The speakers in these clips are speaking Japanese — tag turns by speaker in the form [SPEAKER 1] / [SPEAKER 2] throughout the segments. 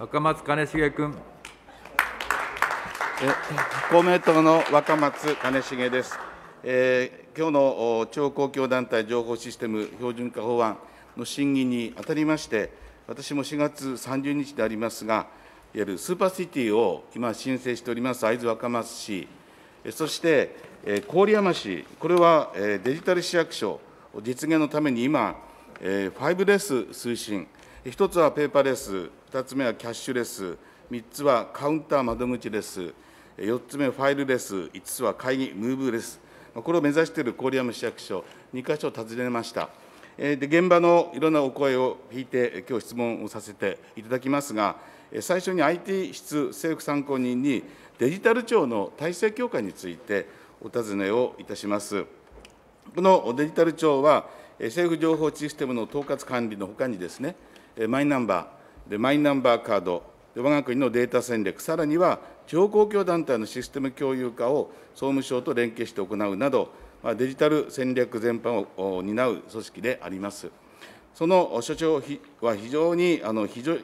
[SPEAKER 1] 若松兼重君。
[SPEAKER 2] 公明党の若松兼重です。えー、今日の超公共団体情報システム標準化法案の審議にあたりまして、私も4月30日でありますが、いわゆるスーパーシティを今、申請しております会津若松市、そして郡山市、これはデジタル市役所実現のために今、5レス推進、1つはペーパーレス、2つ目はキャッシュレス、3つはカウンター窓口レス、4つ目ファイルレス、5つは会議、ムーブレス、これを目指している郡山市役所、2か所訪ねました。で現場のいろんなお声を聞いて、今日質問をさせていただきますが、最初に IT 室政府参考人に、デジタル庁の体制強化についてお尋ねをいたします。このデジタル庁は、政府情報システムの統括管理のほかにですね、マイナンバー、でマイナンバーカード、で我が国のデータ戦略、さらには地方公共団体のシステム共有化を総務省と連携して行うなど、まあ、デジタル戦略全般を担う組織であります。その所長は非常にあの非常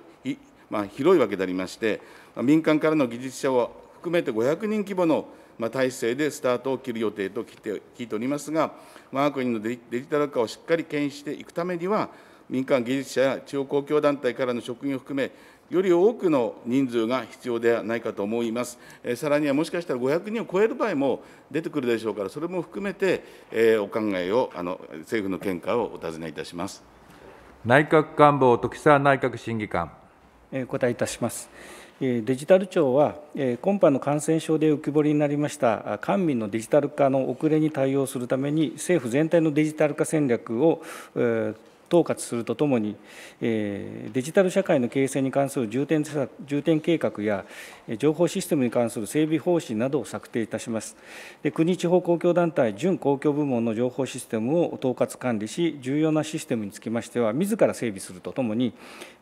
[SPEAKER 2] まあ、広いわけでありまして、民間からの技術者を含めて500人規模のまあ、体制でスタートを切る予定と聞いておりますが、我が国のデジタル化をしっかり牽引していくためには、民間技術者や地方公共団体からの職員を含め、より多くの人数が必要ではないかと思います。えさらにはもしかしたら500人を超える場合も出てくるでしょうから、それも含めて、えお考えをあの
[SPEAKER 1] 政府の見解をお尋ねいたします。内閣官房時澤内閣審議
[SPEAKER 3] 官。お答えいたします。デジタル庁は、今般の感染症で浮き彫りになりました官民のデジタル化の遅れに対応するために、政府全体のデジタル化戦略を統括するとともに、デジタル社会の形成に関する重点重点計画や、情報システムに関する整備方針などを策定いたします。で国、地方公共団体、準公共部門の情報システムを統括管理し、重要なシステムにつきましては、自ら整備するとともに、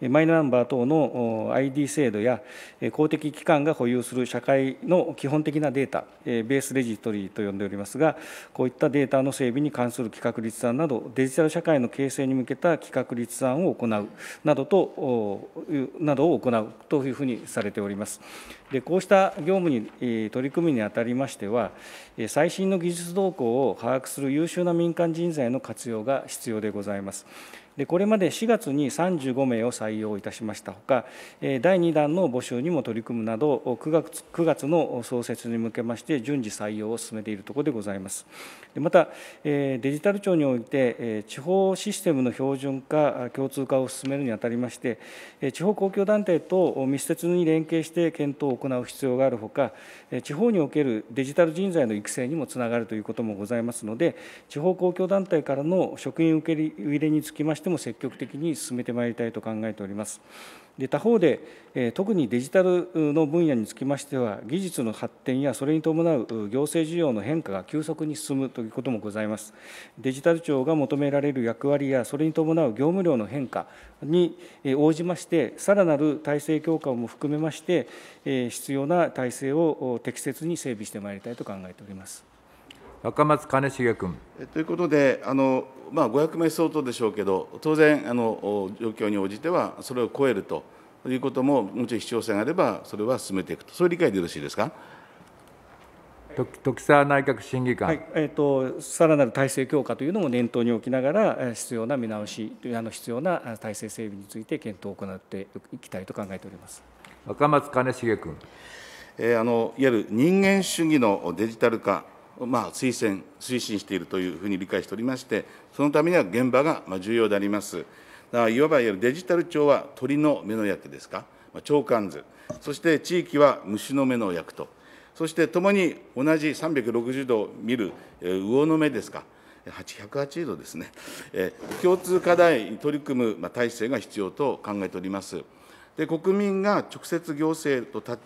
[SPEAKER 3] マイナンバー等の ID 制度や、公的機関が保有する社会の基本的なデータ、ベースレジトリーと呼んでおりますが、こういったデータの整備に関する企画立案など、デジタル社会の形成に向けた企画立案を行うなどとなどを行うというふうにされております。でこうした業務に取り組みにあたりましては、最新の技術動向を把握する優秀な民間人材の活用が必要でございます。でこれまで4月に35名を採用いたしましたほか、第2弾の募集にも取り組むなど9月、9月の創設に向けまして、順次採用を進めているところでございます。また、デジタル庁において、地方システムの標準化、共通化を進めるにあたりまして、地方公共団体と密接に連携して検討を行う必要があるほか、地方におけるデジタル人材の育成にもつながるということもございますので、地方公共団体からの職員受け入れにつきまして、しても積極的に進めてまいりたいと考えております。で他方で、特にデジタルの分野につきましては、技術の発展やそれに伴う行政需要の変化が急速に進むということもございます。デジタル庁が求められる役割や、それに伴う業務量の変化に応じまして、さらなる体制強化も含めまして、必要な体制を適切に整備してまいりたいと考えております。
[SPEAKER 1] 若松兼重君。
[SPEAKER 3] ということで、あ
[SPEAKER 2] のまあ、500名相当でしょうけど、当然あの、状況に応じてはそれを超えるということも、もちろん必要性があれば、それは進めていくと、そういう理解でよろしいですか。
[SPEAKER 1] 時沢内閣審議官、はい、
[SPEAKER 3] えーと、とさらなる体制強化というのも念頭に置きながら、必要な見直し、あの必要な体制整備について検討を行っていきたいと考えております
[SPEAKER 1] 若松兼重君、えー、あの。いわゆる人
[SPEAKER 2] 間主義のデジタル化まあ、推薦、推進しているというふうに理解しておりまして、そのためには現場が重要であります。いわばデジタル庁は鳥の目の役ですか、長官図、そして地域は虫の目の役と、そしてともに同じ360度見る魚の目ですか、180度ですね、共通課題に取り組む体制が必要と考えております。で国民が直接行政と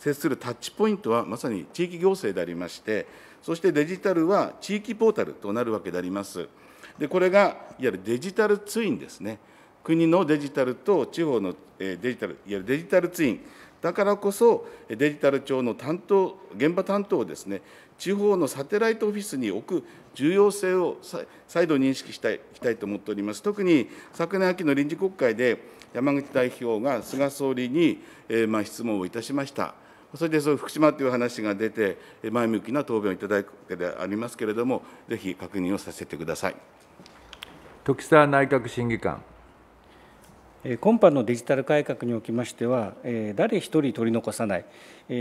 [SPEAKER 2] 接するタッチポイントは、まさに地域行政でありまして、そしてデジタルは地域ポータルとなるわけであります。でこれがいわゆるデジタルツインですね。国のデジタルと地方のデジタル、いわゆるデジタルツイン、だからこそデジタル庁の担当、現場担当をですね、地方のサテライトオフィスに置く重要性を再度認識したいきたいと思っております。特に昨年秋の臨時国会で山口代表が菅総理に、えー、まあ質問をいたしました。それでその福島という話が出て、前向きな答弁をいただくわけでありますけれども、ぜひ確認をさせてください。
[SPEAKER 3] 時内閣審議官。今般のデジタル改革におきましては、誰一人取り残さない、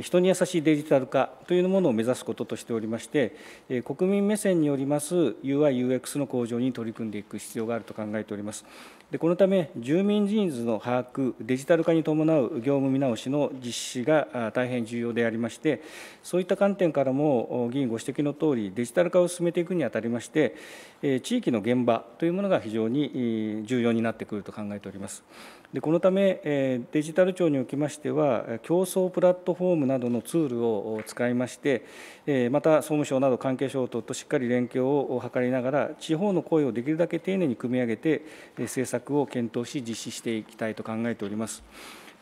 [SPEAKER 3] 人に優しいデジタル化というものを目指すこととしておりまして、国民目線によります UI、UX の向上に取り組んでいく必要があると考えております。でこのため、住民人数の把握、デジタル化に伴う業務見直しの実施が大変重要でありまして、そういった観点からも、議員ご指摘のとおり、デジタル化を進めていくにあたりまして、地域の現場というものが非常に重要になってくると考えております。でこのため、えデジタル庁におきましては、競争プラットフォームなどのツールを使いまして、えまた総務省など関係省庁としっかり連携を図りながら、地方の声をできるだけ丁寧に組み上げて、政策を検討し、実施していきたいと考えております。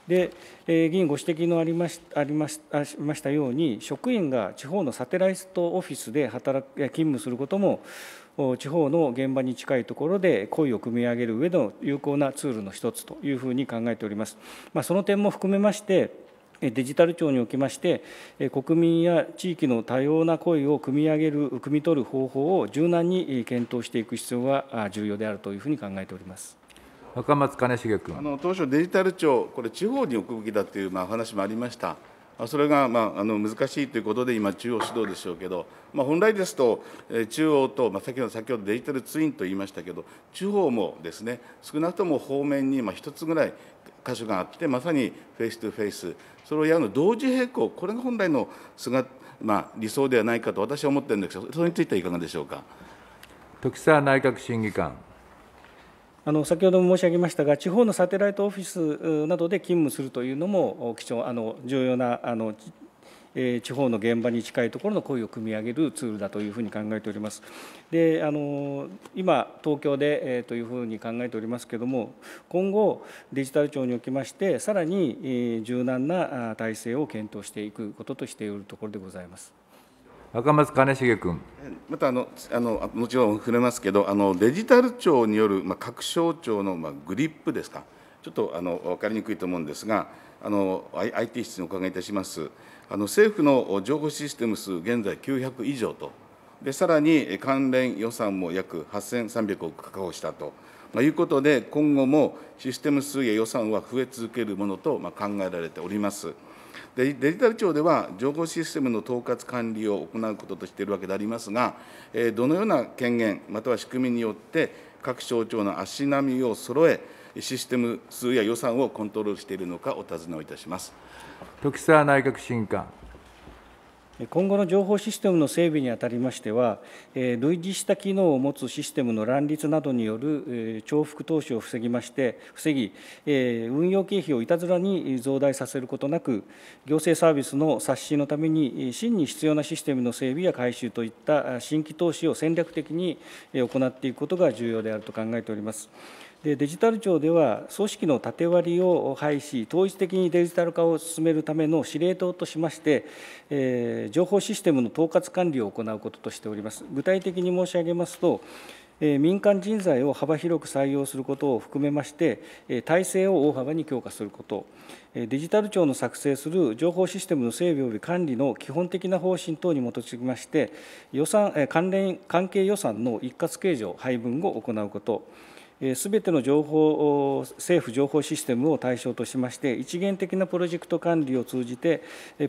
[SPEAKER 3] で、え議員ご指摘のありましありましたように、職員が地方のサテライトオフィスで働勤務することも、地方の現場に近いところで声を組み上げる上での有効なツールの一つというふうに考えております。まあ、その点も含めましてデジタル庁におきまして、国民や地域の多様な声を組み上げる、組み取る方法を柔軟に検討していく必要が重要であるというふうに考えております。若松兼重君あの当初、デジタル
[SPEAKER 2] 庁、これ、地方に置くべきだというまあ話もありました。それが、まあ、あの難しいということで、今、中央指導でしょうけど、まあ、本来ですと、中央と、まあ、先ほど先ほどデジタルツインと言いましたけど、地方もですね少なくとも方面に1つぐらい箇所があって、まさにフェイス2フェイス、それをやるの同時並行、これが本来の姿、まあ、理想ではないかと私は思ってるんですが、それについてはいかがでしょうか。徳沢内
[SPEAKER 3] 閣審議官あの先ほども申し上げましたが、地方のサテライトオフィスなどで勤務するというのも、貴重あの重要なあの地方の現場に近いところの声を組み上げるツールだというふうに考えております。であの今、東京で、えというふうに考えておりますけれども、今後、デジタル庁におきまして、さらに柔軟な体制を検討していくこととしているところでございます。
[SPEAKER 1] 赤松兼重君。またあのあのもちろん触れますけど、あ
[SPEAKER 2] のデジタル庁による、まあ、各省庁の、まあ、グリップですか、ちょっとあの分かりにくいと思うんですが、IT 室にお伺いいたします、あの政府の情報システム数、現在900以上と、でさらに関連予算も約8300億確保したと。まあ、いうことで、今後もシステム数や予算は増え続けるものと、まあ、考えられております。デジタル庁では情報システムの統括管理を行うこととしているわけでありますが、どのような権限、または仕組みによって、各省庁の足並みを揃え、システム数や予算をコント
[SPEAKER 3] ロールしているのか、お尋ねをいたします。徳沢内閣審官今後の情報システムの整備にあたりましては、類似した機能を持つシステムの乱立などによる重複投資を防ぎまして、防ぎ、運用経費をいたずらに増大させることなく、行政サービスの刷新のために、真に必要なシステムの整備や改修といった新規投資を戦略的に行っていくことが重要であると考えております。でデジタル庁では組織の縦割りを廃止統一的にデジタル化を進めるための司令塔としまして、えー、情報システムの統括管理を行うこととしております具体的に申し上げますと、えー、民間人材を幅広く採用することを含めまして、えー、体制を大幅に強化すること、デジタル庁の作成する情報システムの整備及び管理の基本的な方針等に基づきまして、予算関連関係予算の一括計上、配分を行うこと。すべての情報政府情報システムを対象としまして、一元的なプロジェクト管理を通じて、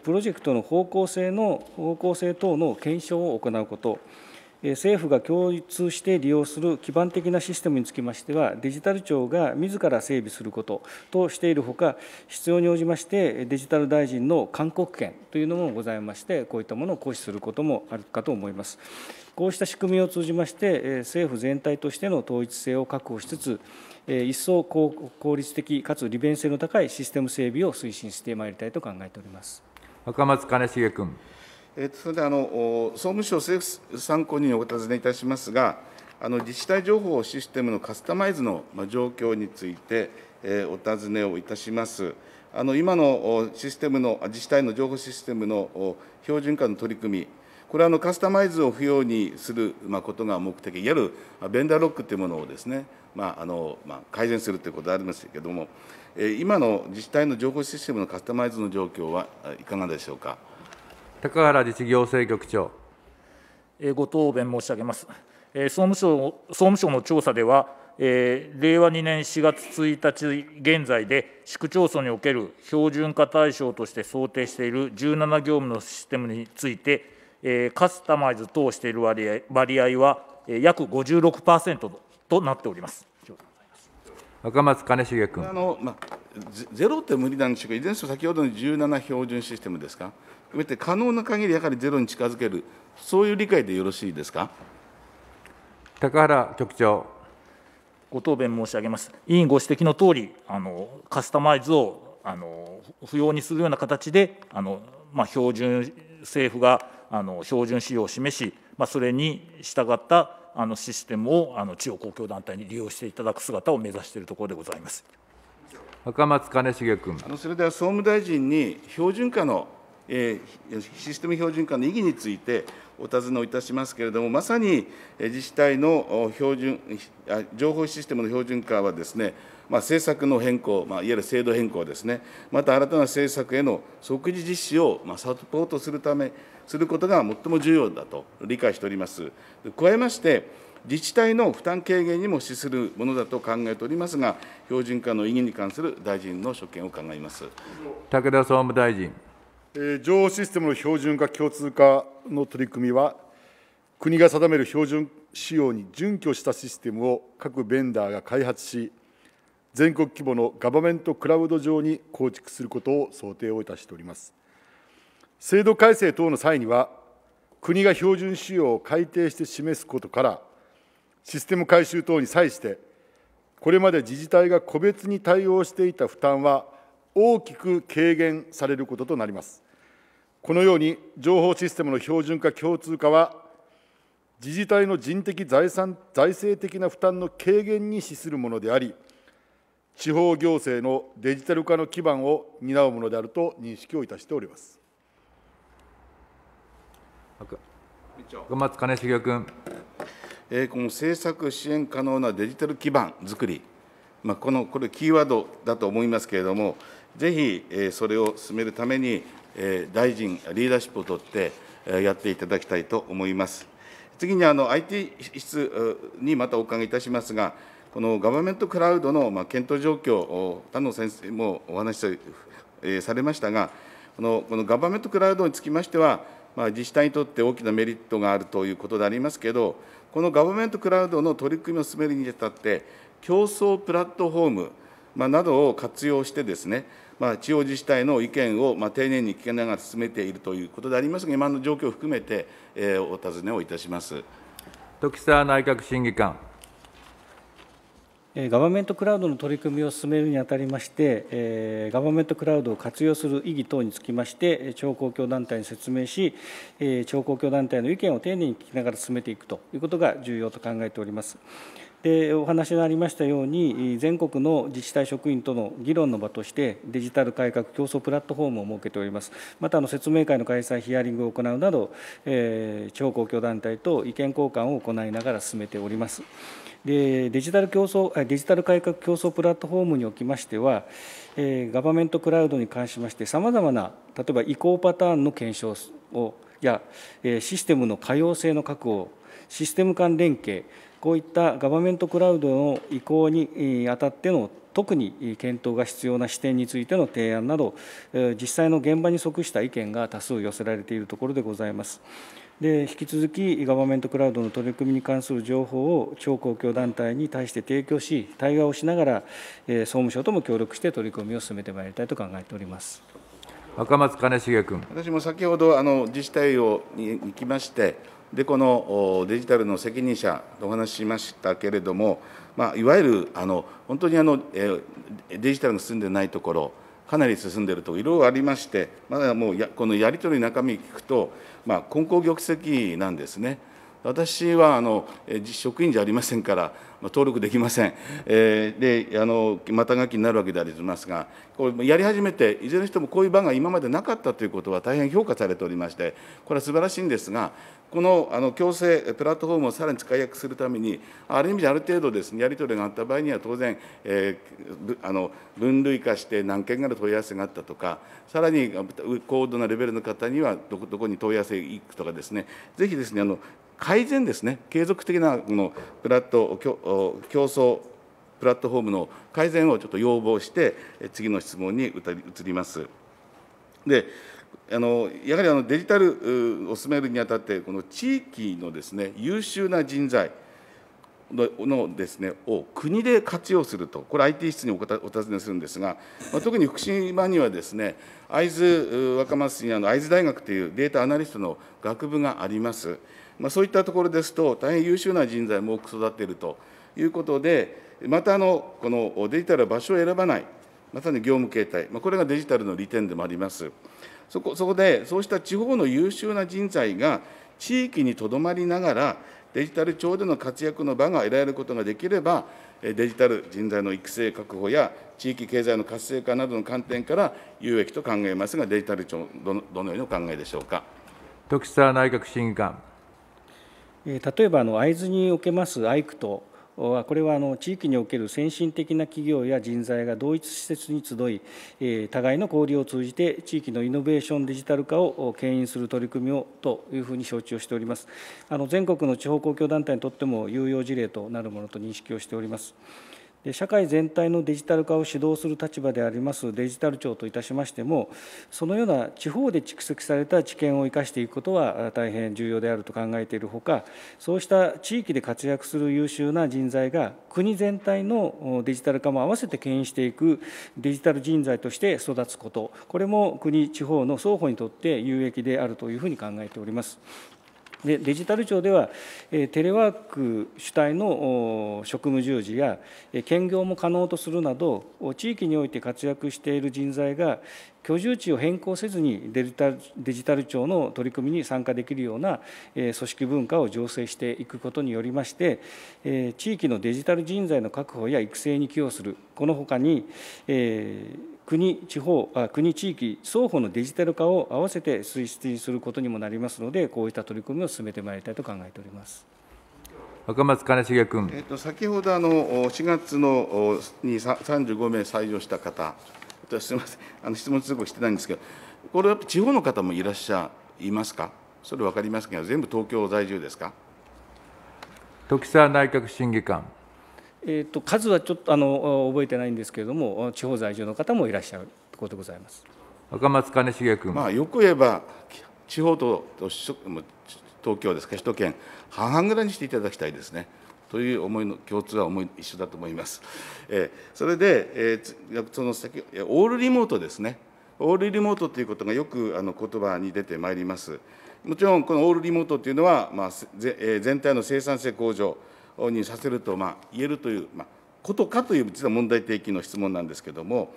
[SPEAKER 3] プロジェクトの方向性の方向性等の検証を行うこと。政府が共通して利用する基盤的なシステムにつきましては、デジタル庁が自ら整備することとしているほか、必要に応じまして、デジタル大臣の勧告権というのもございまして、こういったものを行使することもあるかと思います。こうした仕組みを通じまして、政府全体としての統一性を確保しつつ、一層効率的かつ利便性の高いシステム整備を推進してまいりたいと考えております。
[SPEAKER 1] 若松兼重君。
[SPEAKER 2] えー、それであの総務省政府参考人にお尋ねいたしますが、あの自治体情報システムのカスタマイズの状況について、えー、お尋ねをいたします。あの今のシステムの自治体の情報システムの標準化の取り組み、これはあのカスタマイズを不要にすることが目的、いわゆるベンダーロックというものをですね、まああのまあ、改善するということでありますけれども、今の自治体の情報システムのカスタマイズの状況はいかがでしょうか。
[SPEAKER 1] 高原自治行政局長。ご答弁申し上げます。総務省総務省の調査では、えー、令和2年4月1日現在で、市区町村における標準化対象として想定している17業務のシステムについて、えー、カスタマイズ等している割合割合は、えー、約56%ととなっております。赤松兼重君あ
[SPEAKER 2] の、まあ、ゼロって無理なんでしょうか、いずれにせよ先ほどの17標準システムですか、含めて可能な限りやは
[SPEAKER 1] りゼロに近づけるそういう理解でよろしいですか高原局長ご答弁申し上げます。委員ご指摘の通り、あのカスタマイズをあの不要にするような形で、あのまあ、標準政府があの標準仕様を示し、まあ、それに従ったあのシステムをあの地方公共団体に利用していただく姿を目指しているところでございます。赤松兼重君あ
[SPEAKER 2] のそれでは総務大臣に標準化のシステム標準化の意義についてお尋ねをいたしますけれども、まさに自治体の標準、情報システムの標準化はですね、まあ、政策の変更、まあ、いわゆる制度変更ですね、また新たな政策への即時実施を、サポートするため、することが最も重要だと理解しております。加えまして、自治体の負担軽減にも資するものだと考えておりますが、標準化の意義に関する大臣の所
[SPEAKER 1] 見を伺います武田総務大臣。
[SPEAKER 2] 情報システムの標準化、共通化の取り組みは、国が定める標準仕様に準拠したシステムを各ベンダーが開発し、全国規模のガバメントクラウド上に構築することを想定をいたしております。制度改正等の際には、国が標準仕様を改定して示すことから、システム改修等に際して、これまで自治体が個別に対応していた負担は大きく軽減されることとなります。このように情報システムの標準化、共通化は、自治体の人的財産、財政的な負担の軽減に資するものであり、地方行政のデジタル化の基盤を担うものであると認識をいたしております。
[SPEAKER 1] 群馬金重君。え
[SPEAKER 2] この政策支援可能なデジタル基盤づくり、まあ、このこれ、キーワードだと思いますけれども、ぜひ、えそれを進めるために、大臣、リーダーシップを取ってやっていただきたいと思います。次にあの IT 室にまたお伺いいたしますが、このガバメントクラウドの検討状況を、他の先生もお話しされましたが、このこのガバメントクラウドにつきましては、まあ、自治体にとって大きなメリットがあるということでありますけど、このガバメントクラウドの取り組みを進めるにあたって、競争プラットフォーム、まなどを活用してですね、まあ、地方自治体の意見を、まあ、丁寧に聞きながら進めているということでありますが、今の状況を含めて、えー、お尋ねをいたします。
[SPEAKER 1] 時澤内閣審議官。
[SPEAKER 3] ガバメントクラウドの取り組みを進めるにあたりまして、ガバメントクラウドを活用する意義等につきまして、超公共団体に説明し、超公共団体の意見を丁寧に聞きながら進めていくということが重要と考えております。でお話のありましたように、全国の自治体職員との議論の場として、デジタル改革競争プラットフォームを設けております、またあの説明会の開催、ヒアリングを行うなど、えー、地方公共団体と意見交換を行いながら進めております。でデジタル競争デジタル改革競争プラットフォームにおきましては、えー、ガバメントクラウドに関しましてさまざまな例えば移行パターンの検証をや、えー、システムの可用性の確保システム間連携こういったガバメントクラウドの移行にあたっての特に検討が必要な視点についての提案など実際の現場に即した意見が多数寄せられているところでございます。で引き続きガバメントクラウドの取り組みに関する情報を超公共団体に対して提供し対話をしながら総務省とも協力して取り組みを進めてまいりたいと考えております赤
[SPEAKER 1] 松兼重
[SPEAKER 3] 君
[SPEAKER 2] 私も先ほどあの自治体をに行きましてでこのデジタルの責任者とお話ししましたけれども、まあ、いわゆるあの本当にあのデジタルが進んでないところかなり進んでいるといろいろありまして、まだもうやこのやり取りの中身聞くと、まあ、根高玉石なんですね。私はあの職員じゃありませんから、まあ、登録できません、えー、であのまた書きになるわけでありますが、これやり始めて、いずれにしてもこういう場が今までなかったということは大変評価されておりまして、これは素晴らしいんですが、このあの強制プラットフォームをさらに使いやすするために、ある意味である程度です、ね、やり取りがあった場合には、当然、えー、あの分類化して何件かの問い合わせがあったとか、さらに高度なレベルの方にはどこ、どこに問い合わせ行くとかですね、ぜひですね、あの改善ですね、継続的なこのプラット競争プラットフォームの改善をちょっと要望して、次の質問に移ります。であのやはりあのデジタルを進めるにあたって、この地域のですね優秀な人材ののですねを国で活用すると、これ、IT 室にお尋ねするんですが、まあ、特に福島にはですね会津若松市にあの会津大学というデータアナリストの学部があります。まあ、そういったところですと、大変優秀な人材も多く育っているということで、またあのこのデジタルは場所を選ばない、まさに業務形態、まあ、これがデジタルの利点でもあります。そこそこでそうした地方の優秀な人材が地域にとどまりながらデジタル庁での活躍の場が得られることができればデジタル人材の育成確保や地域経済の活性化などの観点から有益と考えますがデジタル庁どのどのようにお考えでしょうか
[SPEAKER 1] 徳
[SPEAKER 3] 沢内閣審議官例えばあの会津におけますアイクとこれはあの地域における先進的な企業や人材が同一施設に集い、互いの交流を通じて、地域のイノベーションデジタル化を牽引する取り組みをというふうに承知をしております。あの全国の地方公共団体にとっても有用事例となるものと認識をしております。で社会全体のデジタル化を指導する立場でありますデジタル庁といたしましてもそのような地方で蓄積された知見を生かしていくことは大変重要であると考えているほかそうした地域で活躍する優秀な人材が国全体のデジタル化も合わせて牽引していくデジタル人材として育つことこれも国地方の双方にとって有益であるというふうに考えております。でデジタル庁では、テレワーク主体の職務従事や、兼業も可能とするなど、地域において活躍している人材が、居住地を変更せずにデジタルデジタル庁の取り組みに参加できるような組織文化を醸成していくことによりまして、地域のデジタル人材の確保や育成に寄与する、このほかに、え国、地方、国、地域双方のデジタル化を合わせて推進することにもなりますので、こういった取り組みを進めてまいりたいと考えております。若松兼重君、えっと、
[SPEAKER 2] 先ほどあの4月のに35名採用した方、すみません、あの質問通告してないんですけど、これは地方の方もいらっしゃいますか、それ分かりますけど、全部東京在住ですか。
[SPEAKER 1] 時沢内閣審議官
[SPEAKER 3] えーと、数はちょっとあの覚えてないんですけれども、地方在住の方もいらっしゃるところでございます
[SPEAKER 1] 赤松兼重君、まあ、よく言えば、地方と東
[SPEAKER 2] 京ですか、首都圏、半々ぐらいにしていただきたいですね。という思いの共通は思い一緒だと思います。えー、それで、えー、その先オールリモートですね、オールリモートということがよくあの言葉に出てまいります。もちろん、このオールリモートというのは、まあぜえー、全体の生産性向上。にさせると、まあ、言えるという、まあ、ことかという実は問題提起の質問なんですけれども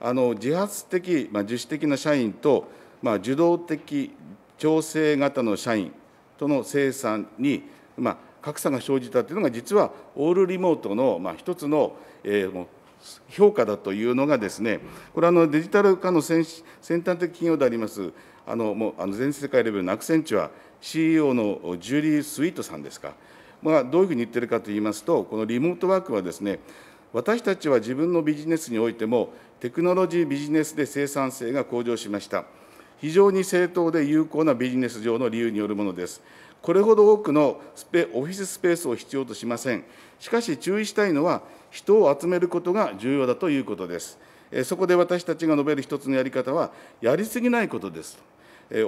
[SPEAKER 2] あの自発的、まあ、自主的な社員と、まあ、受動的調整型の社員との生産に、まあ、格差が生じたというのが実はオールリモートの、まあ、一つの、えー、評価だというのがですねこれはのデジタル化の先先端的企業でありますあのもうあの全世界レベルのアクセンチュア CEO のジュリー・スウィートさんですか。まあ、どういうふうに言ってるかといいますと、このリモートワークはですね、私たちは自分のビジネスにおいても、テクノロジービジネスで生産性が向上しました。非常に正当で有効なビジネス上の理由によるものです。これほど多くのスペオフィススペースを必要としません。しかし注意したいのは、人を集めることが重要だということです。そこで私たちが述べる一つのやり方は、やりすぎないことです。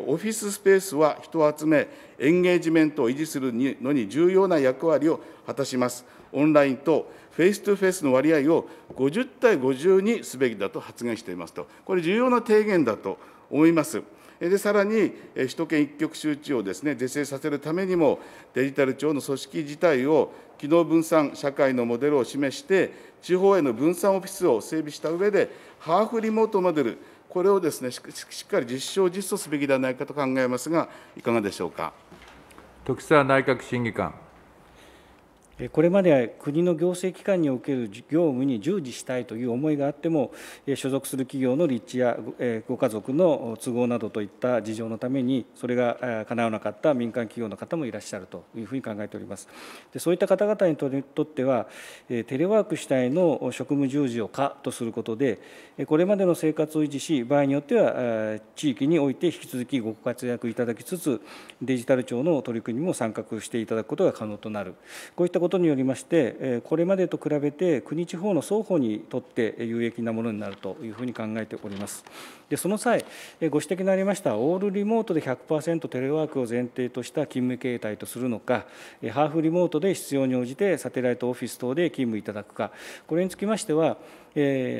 [SPEAKER 2] オフィススペースは人を集め、エンゲージメントを維持するのに重要な役割を果たします。オンラインとフェイストゥフェイスの割合を50対50にすべきだと発言していますと、これ、重要な提言だと思います。でさらに、首都圏一極集中をです、ね、是正させるためにも、デジタル庁の組織自体を機能分散社会のモデルを示して、地方への分散オフィスを整備した上で、ハーフリモートモデル、これをですねしっかり実証、実装すべきではないかと考えますが、いかがでし
[SPEAKER 3] ょうか。徳沢内閣審議官。これまで国の行政機関における業務に従事したいという思いがあっても、所属する企業の立地やご家族の都合などといった事情のために、それが叶わなかった民間企業の方もいらっしゃるというふうに考えております。でそういった方々にとっては、テレワーク主体の職務従事を可とすることで、これまでの生活を維持し、場合によっては地域において引き続きご活躍いただきつつ、デジタル庁の取り組みも参画していただくことが可能となる。こういったことによりまして、これまでと比べて国、地方の双方にとって有益なものになるというふうに考えております。でその際、ご指摘のありましたオールリモートで100%テレワークを前提とした勤務形態とするのか、ハーフリモートで必要に応じてサテライトオフィス等で勤務いただくか、これにつきましては、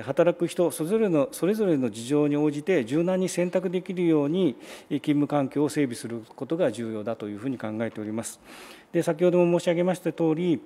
[SPEAKER 3] 働く人それぞれのそれぞれの事情に応じて柔軟に選択できるように勤務環境を整備することが重要だというふうに考えております。で先ほども申し上げましたとおり、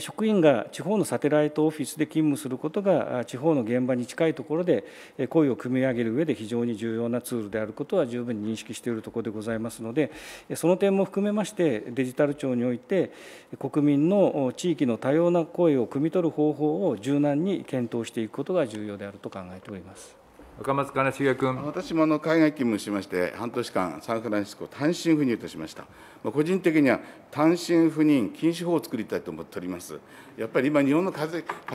[SPEAKER 3] 職員が地方のサテライトオフィスで勤務することが、地方の現場に近いところで、声を組み上げる上で非常に重要なツールであることは十分認識しているところでございますので、その点も含めまして、デジタル庁において、国民の地域の多様な声を汲み取る方法を柔軟に検討していくことが重要であると考えております。
[SPEAKER 2] 若松金重君。私もあの海外勤務しまして、半年間、サンフランシスコ単身赴任としました。まあ、個人的には単身赴任禁止法を作りたいと思っております。やっぱり今、日本の家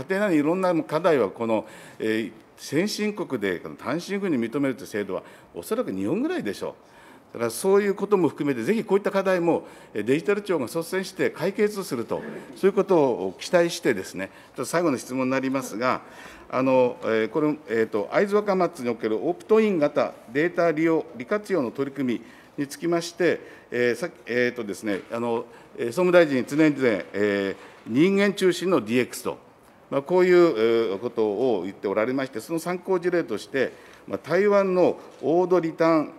[SPEAKER 2] 庭内にいろんな課題は、この、えー、先進国で単身赴任認めるという制度は、おそらく日本ぐらいでしょう。だからそういうことも含めて、ぜひこういった課題もデジタル庁が率先して解決すると、そういうことを期待してですね、最後の質問になりますが、あのえこれ、えーと、会津若松におけるオプトイン型データ利用、利活用の取り組みにつきまして、えーさえーとですね、あの総務大臣、常々、えー、人間中心の DX と、まあ、こういうことを言っておられまして、その参考事例として、まあ、台湾のオードリターン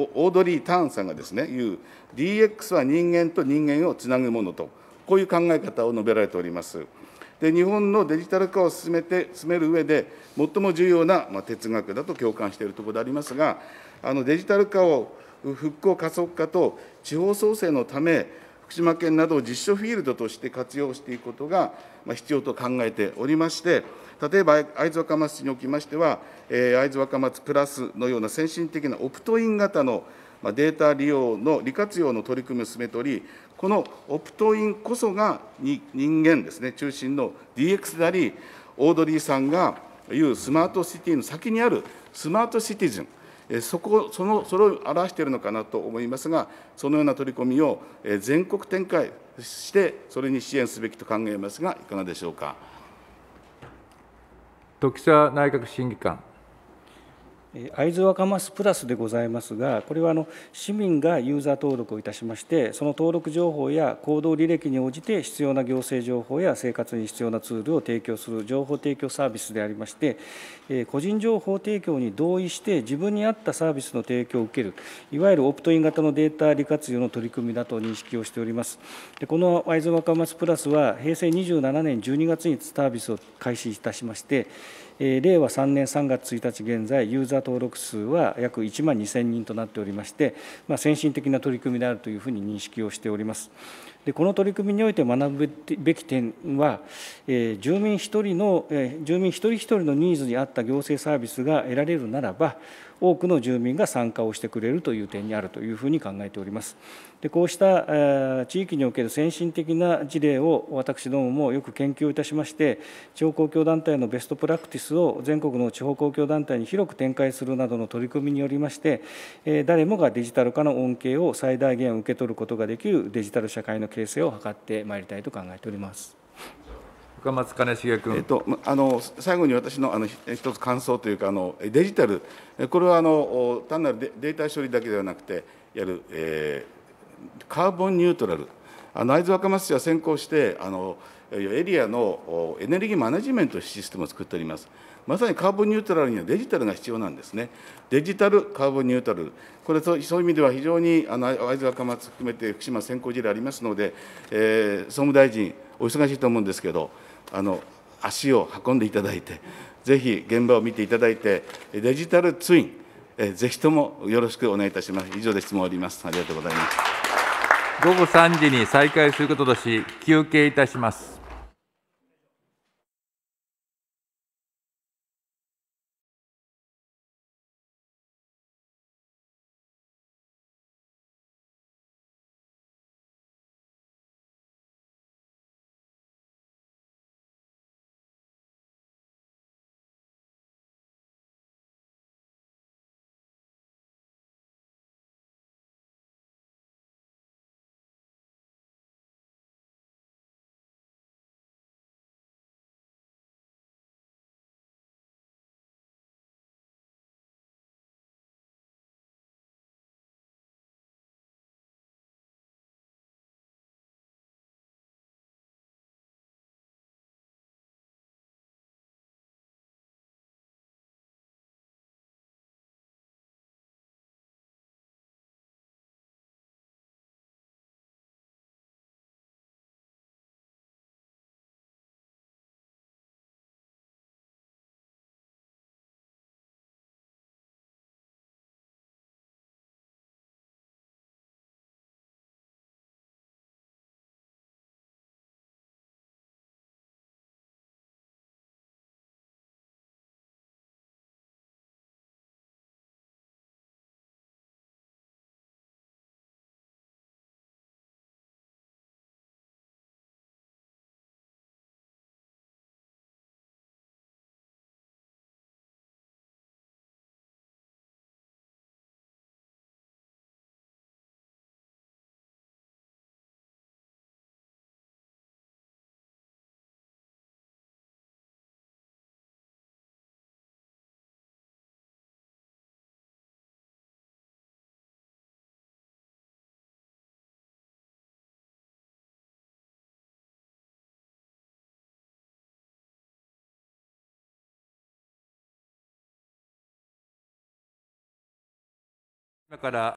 [SPEAKER 2] オードリー・ターンさんがですね言う DX は人間と人間をつなぐものとこういう考え方を述べられております。で日本のデジタル化を進めて進める上で最も重要な、まあ、哲学だと共感しているところでありますがあのデジタル化を復興加速化と地方創生のため福島県などを実証フィールドとして活用していくことが必要と考えておりまして例えば会津若松市におきましては、えー、会津若松プラスのような先進的なオプトイン型のデータ利用の利活用の取り組みを進めており、このオプトインこそがに人間ですね、中心の DX であり、オードリーさんが言うスマートシティの先にあるスマートシティズン、そこそのそれを表しているのかなと思いますが、そのような取り組みを全国展開して、それに支援すべきと考えますが、い
[SPEAKER 3] かがでしょうか。徳佐内閣審議官会津若松プラスでございますが、これはあの市民がユーザー登録をいたしまして、その登録情報や行動履歴に応じて、必要な行政情報や生活に必要なツールを提供する情報提供サービスでありまして、個人情報提供に同意して、自分に合ったサービスの提供を受ける、いわゆるオプトイン型のデータ利活用の取り組みだと認識をしております。でこの会津若松プラスは、平成27年12月にサービスを開始いたしまして、令和3年3月1日現在、ユーザー登録数は約1万2000人となっておりまして、まあ、先進的な取り組みであるというふうに認識をしております。でこの取り組みにおいて学ぶべき点は、えー、住民1人の、えー、住民一人一人のニーズに合った行政サービスが得られるならば、多くの住民が参加をしてくれるという点にあるというふうに考えております。でこうした地域における先進的な事例を私どももよく研究いたしまして、地方公共団体のベストプラクティスを全国の地方公共団体に広く展開するなどの取り組みによりまして、誰もがデジタル化の恩恵を最大限受け取ることができるデジタル社会のの形成を図ってまいりたいと考えております。
[SPEAKER 2] 深松兼重君、えっと、あの最後に私のあの一つ感想というかあのデジタルこれはあの単なるデータ処理だけではなくてやる、えー、カーボンニュートラルあの会津若松市は先行してあのエリアのエネルギーマネジメントシステムを作っております。まさにカーボンニュートラルにはデジタルが必要なんですね。デジタルカーボンニュートラル、これそういう意味では非常にあの会津若松含めて福島先行事例ありますので、えー、総務大臣、お忙しいと思うんですけど、あの足を運んでいただいて、ぜひ現場を見ていただいて、デジタルツイン、えぜひともよろしくお願いいたします。以上で質問をります。ありがとうございます。
[SPEAKER 1] 午後3時に再開することとし、休憩いたします。
[SPEAKER 3] だから